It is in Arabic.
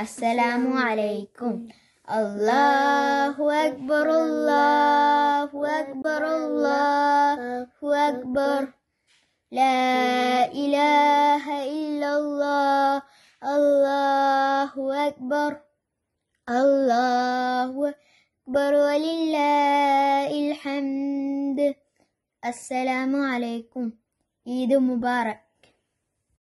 السلام عليكم الله أكبر الله أكبر الله أكبر لا إله إلا الله الله أكبر الله أكبر ولله الحمد السلام عليكم عيد مبارك